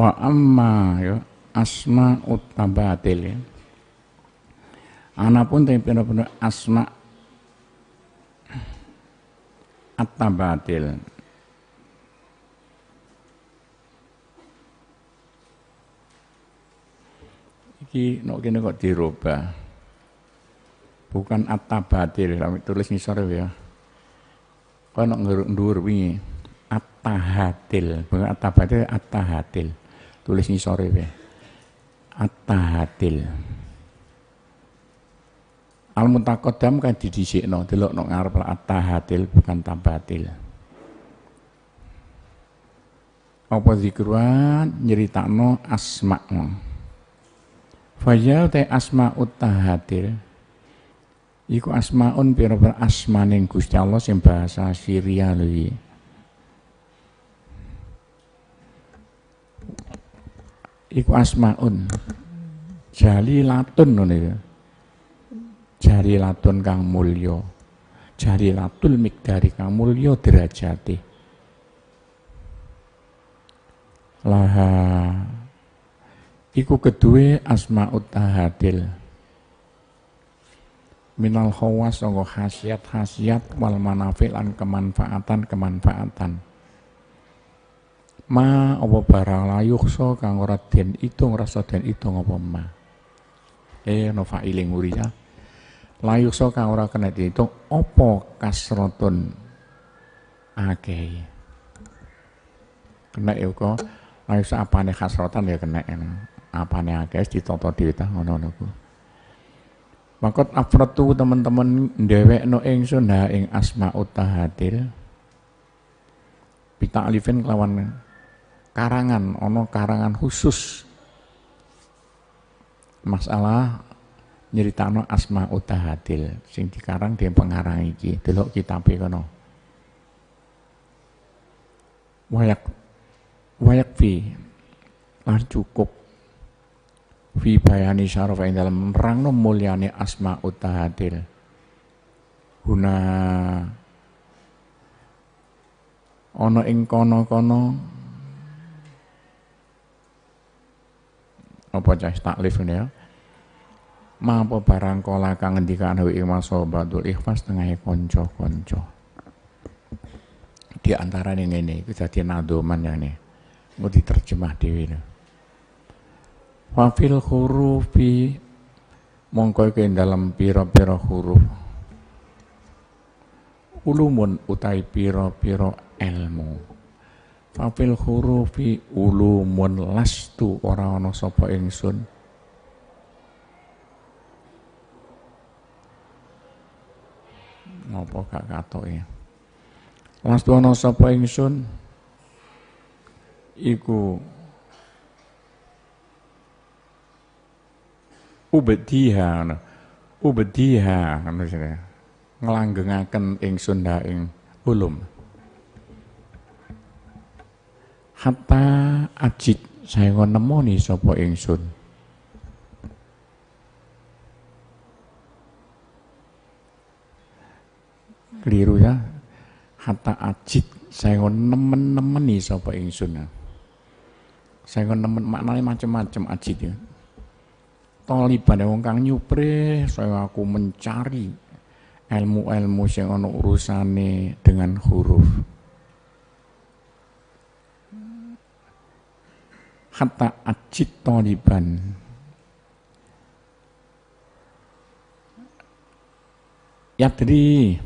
wa amma ya asma utabatil ya anapun tapi te pira-pira asma atabatil iki nok kene kok dirubah bukan atabatil kami tulis ngisor ya, ya. kok nek ngeruk dhuwur wingi atahatil bukan atabatil atahatil tulis sore ya. At-tahatil. Al muntakodam kan didhisikno, no ngarep at-tahatil bukan tabatil. Apa zikruan nyeritakno no. Fajal te asma utahatil. Iku asma'un pira-pira asmaning Gusti Allah sing bahasa Syria lho iku asmaun jali latun ngono ya jari latun kang mulya jari latul dari kang mulya derajati laha iku kedue asmaut tahadil minal khawas sangka khasiat khasiat wal manafil an kemanfaatan kemanfaatan ma apa barang layuh so kang ora den itung rasa den itung apa ma eh no fa'iling uriya layuh so kang ora kena diitung apa kasrotun akeh kena ya kok layuh so nih kasrotan ya kena ya. apane akeh ditoto dhewe ta ngono-ngono ku Makot afratu teman-teman dewek no ingsun ha ing asma utahatil alifin kelawan karangan, ono karangan khusus masalah no asma utahatil sing karang dia pengarang iki delok kitabe kono wayak wayak fi lan cukup fi bayani syaraf yang dalam no mulyane asma utahatil guna ono ing kono-kono apa cah taklif ini ya mampu barang kola kang ngendikan hu ima sobatul ikhfas tengahnya konco-konco di antara ini ini itu jadi nadoman yang ini mau diterjemah di ini wafil hurufi mongko ke dalam piro-piro huruf ulumun utai piro-piro ilmu Fafil hurufi ulumun lastu ora ana sapa ingsun. Ngopo gak katoke? Ya? Lastu ana sapa ingsun iku ubediha ubediha ngono jenenge ngelanggengaken ingsun ha ing ulum hatta ajit saya ngon nemoni sopo ingsun keliru ya hatta ajit saya ngon nemen-nemeni sopo ingsun ya. saya ngon nemen maknanya macam-macam ajit ya pada wong kang nyupre saya aku mencari ilmu-ilmu yang ono urusane dengan huruf hatta toliban ya Yadri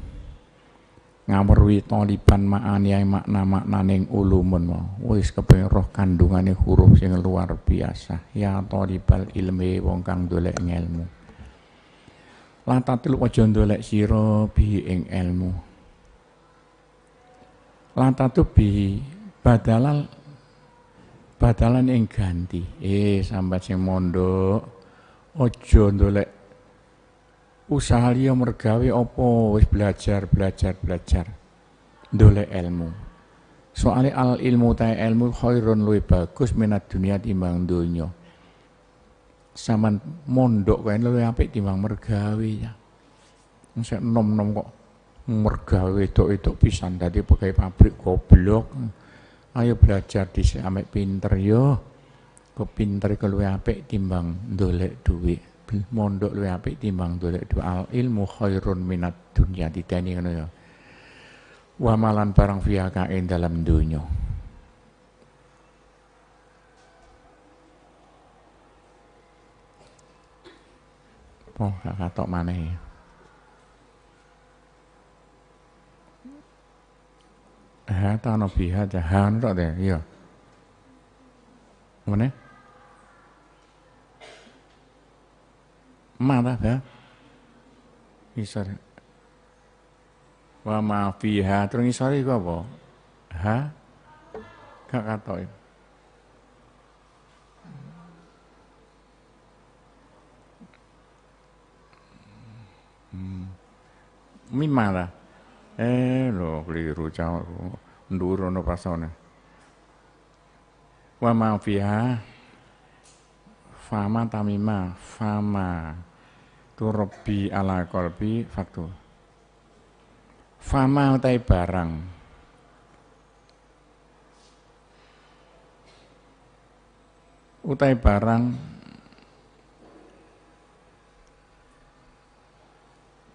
ngawruhi toliban ma'ani makna-makna ning ulumun wis kepeng roh kandungan kandungane huruf yang luar biasa ya tolibal ilmi wong kang dolek ngelmu latatil aja ndolek siro bi ing ilmu latatu bi badalal batalan yang ganti. Eh sambat sing mondo, ojo ndolek usaha liya mergawe opo wis belajar belajar belajar ndolek ilmu. soalnya al ilmu ta ilmu khairun luwih bagus minat dunia timbang donya. Saman mondok loi luwih apik timbang mergawe ya. Masa nom-nom kok mergawe itu itu pisan tadi pakai pabrik goblok ayo belajar di sini pinter yo pinter ke luwe apik timbang dolek duit mondok luwe apik timbang dolek duit al ilmu khairun minat dunia di ngono ya yo wamalan barang fiha kain dalam dunia Oh, kakak tok maneh ya. no bhi hāca hānu rā dē, iya. Mana? Mana bha? Isar. Wa ma fiha terus isar iku apa? Ha? Gak katok. Hmm. Mimara. Eh lo keliru cawakku. Ndur ana pasane. Wa ma fiha fama tamima fama turobi ala kolbi faktu. Fama utai barang. Utai barang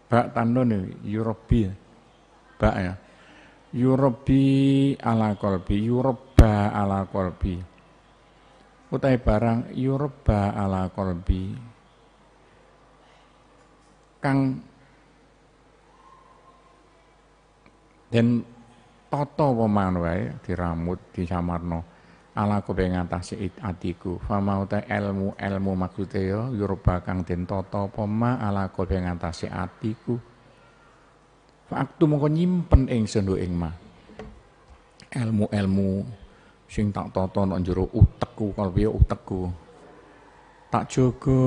bak tanun yurobi ya ba ya yurobi ala kolbi yurba ala kolbi utai barang yurba ala kolbi kang dan toto di wae di samarno ala ku ya, ngatasi atiku fama utai ilmu ilmu maksudnya yo kang den toto pema ala ku ngatasi atiku Faktu mongko nyimpen sendo ing ma. Ilmu-ilmu sing tak tata nang jero utekku kalbe utekku. Tak jaga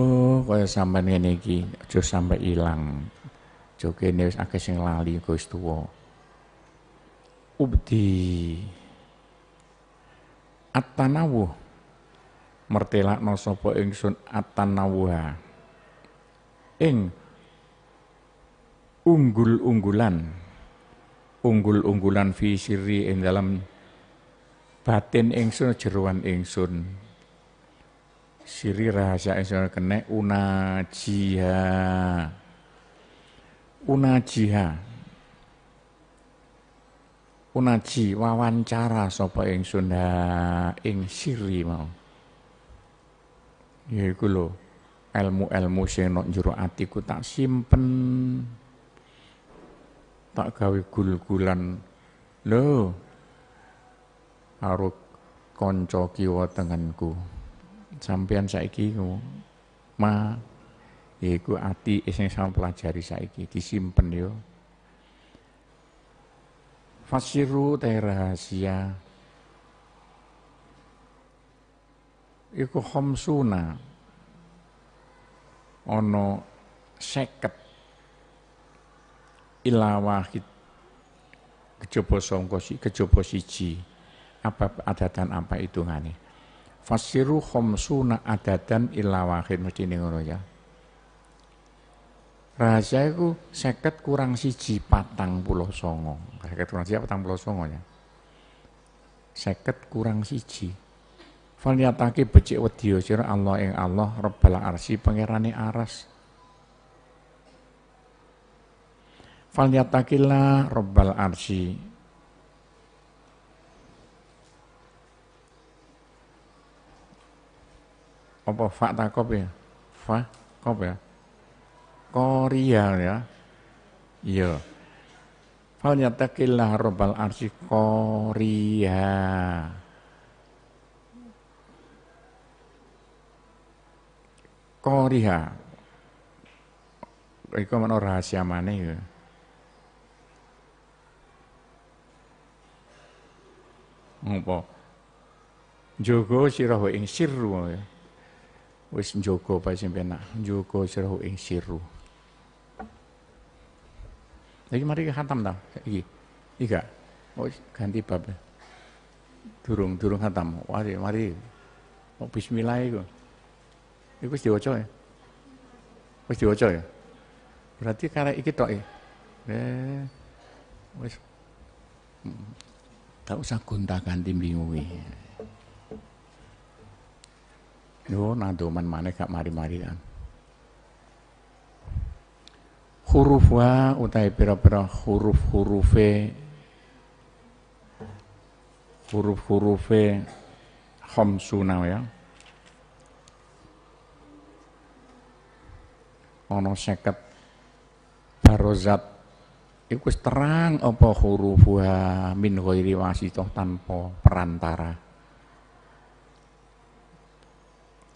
kaya sampean ngene iki, aja hilang, ilang. Jogene wis akeh sing lali kok wis tuwa. Ubdi at-tanawuh mertelakno sapa ingsun at-tanawuha. Ing unggul-unggulan unggul-unggulan fi sirri ing dalam batin ingsun jeruan ingsun siri rahasia ingsun kene unajiha unajiha unaji wawancara sapa ingsun ha ing siri mau yaiku lho ilmu-ilmu sing nok jero atiku tak simpen tak gawe gul-gulan lho karo kanca kiwa tenganku sampean saiki ma ya iku ati sing pelajari saiki disimpen yo fasiru teh rahasia iku khomsuna ono seket Ilawah wahid songko songko si kejopo siji apa adatan apa itu ngani fasiru na adatan ilawah wahid mesti ngono ya rahasia itu seket kurang siji patang pulau songo seket kurang siji patang pulau songo ya seket kurang siji Faliyataki becik wedya sira Allah ing Allah Rabbal Arsy pangerane aras falyatakilla rabbal arsi apa fakta kop ya fa kop ya koria ya iya falyatakilla rabbal arsi Korea korea iku mana rahasia mana ya. Ngopo? Jogo sirahu ing sirru. Ya. Wis njogo Pak Simpena, njogo sirahu ing sirru. Lagi mari khatam ta? Iki. iki Oh, ganti bab. Durung, durung khatam. Mari, mari. Oh, bismillah iku. Iku wis diwaca ya. Wis diwaca ya. Berarti karena iki tok ya. Eh. Wis. Hmm. Tak usah gonta-ganti mlinguwi. Yo nandoman mana gak mari-marian. Huruf wa utai pera-pera huruf huruf e, huruf-hurufe huruf khamsuna ya. Ono seket barozat iku terang apa hurufuha min ghairi wasithah tanpa perantara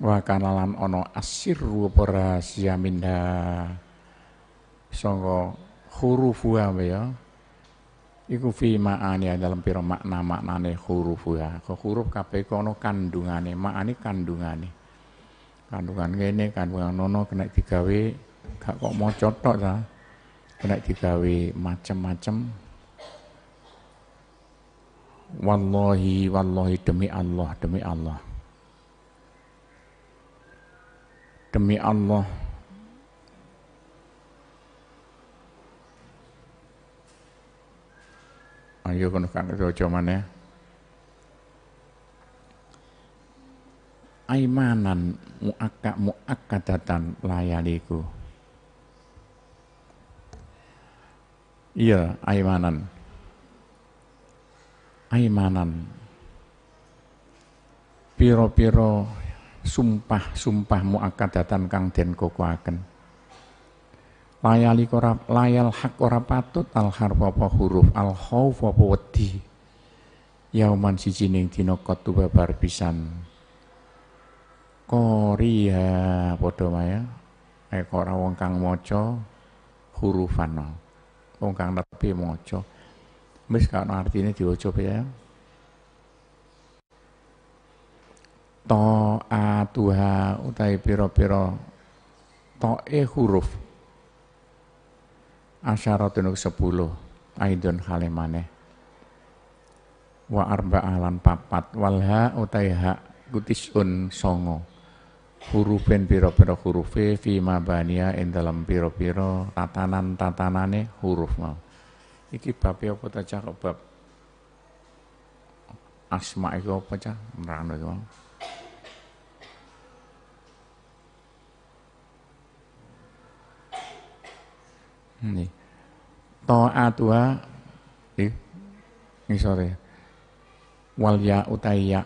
wa kana lan ana asirru apa rahasia minha huruf wa ya iku fi ma'ani dalam pira makna maknane wa. kok huruf kabeh kono kandungane makane kandungane kandungan ngene kandungan nono kena digawe gak kok maca tok ta kena digawe macem-macem wallahi wallahi demi Allah demi Allah demi Allah ayo kono kang aja maneh ya. aimanan muakka muakkadatan layaliku Iya, aimanan. Aimanan. Piro-piro sumpah-sumpah muakadatan kang den kokoaken. Layali korap, layal hak ora patut al harfa huruf al khauf apa wedi. Yauman siji ning dina kotu babar pisan. Koria padha maya. Ekora eh, wong kang maca hurufana wong kang nepi maca. Wis gak ono artine diwaca ya. Ta'atuha piro pira-pira e huruf asyaratun sepuluh aidon kalimane wa arba arba'alan papat walha utai hak gutisun songo hurufin piro-piro hurufi e, fi mabania in dalam piro-piro tatanan-tatanane huruf mau. Iki bab e apa ta bab asma iku apa cah merano iku. Nih. tua ih ngisore. Wal ya utayya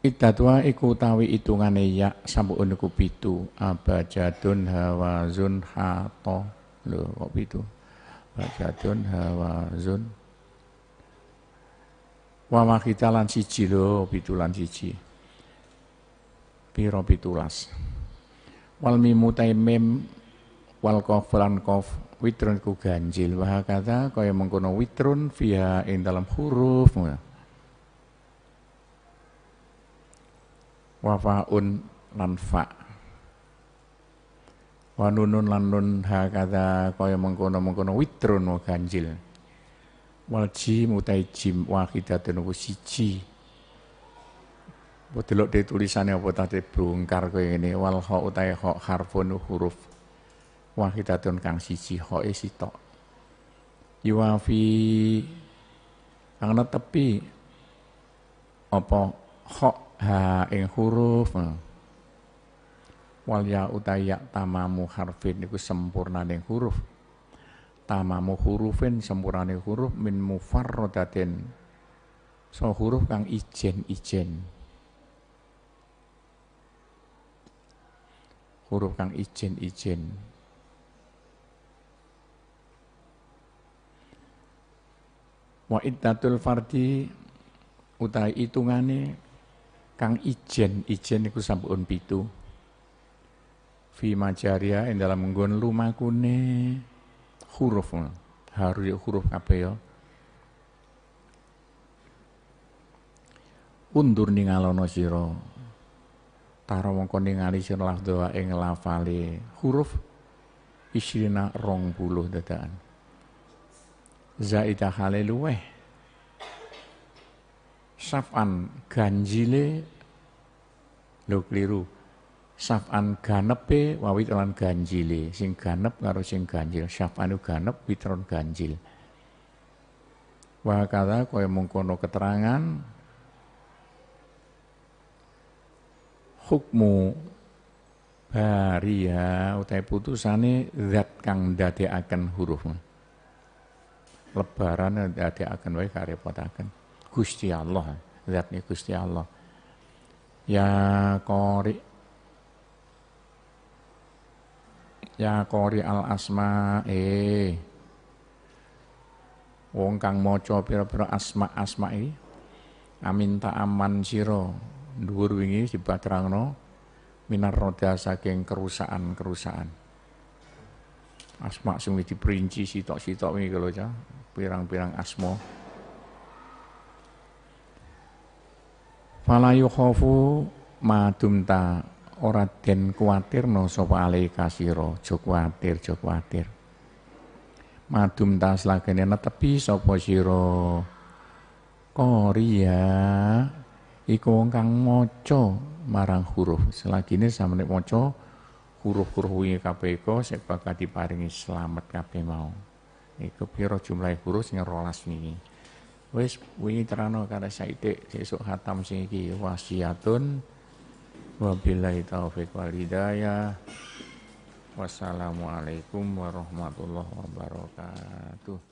Idatwa iku tawi itungane ya sambu niku pitu abajadun hawazun hato. Lho kok pitu? Abajadun hawazun Wa makita lan siji lho, pitu lan siji. Piro pitulas. Wal mimu taimim wal kof lan kof witrun ku ganjil. Wah kata kaya mengkono witrun fiha in dalam huruf. wafaun lan fa wa nunun lan nun hakadha kaya mengkono-mengkono witrun wa ganjil wal jim utai jim wahidatun wa siji Mbok delok de tulisane apa tadi bongkar ini walho wal ha utai ha harfun huruf wahidatun kang siji ho esito, sitok fi, kang tepi apa ho ha ing huruf wal ya utaya tamamu harfin iku ning huruf tamamu hurufin ning huruf min mufarradatin so huruf kang ijen-ijen huruf kang ijen-ijen wa iddatul fardi utai itungane Kang Ijen, Ijen niku sampun pitu. Fi majaria ing dalam nggon lumakune huruf. haru ya huruf apa ya. undur ningalono sira taro mongko ningali sira lafdha ing lafale huruf isrina rong puluh dadaan Zaita hale luweh Saf'an ganjile lo keliru. Saf'an ganepe wawit lan ganjile. Sing ganep karo sing ganjil. Saf'an ganep witron ganjil. Wa kata kaya mungkono keterangan hukmu baria ya, utai putusane zat kang akan huruf. Lebaran akan wae karepotaken. Gusti Allah, zatnya Gusti Allah. Ya kori, Ya kori al asma eh wong kang maca pira-pira asma-asma iki amin aman sira dhuwur wingi dibatrangno minar roda saking kerusakan-kerusakan asma sing diperinci sitok-sitok wingi kalau pirang-pirang asmo. Fala yukhafu madumta ora den no sapa alai kasiro aja kuatir, aja kuatir. Madumta slagene netepi sapa sira. Koria ya, iku wong kang maca marang huruf. Selagine sampeyan maca huruf-huruf iki kabeh iku sik bakal diparingi slamet kabeh mau. Iku pira jumlah huruf sing 12 niki. Wis wingi terano kare saitik sesuk khatam sing iki wasiatun wabillahi taufik wal hidayah. Wassalamualaikum warahmatullahi wabarakatuh.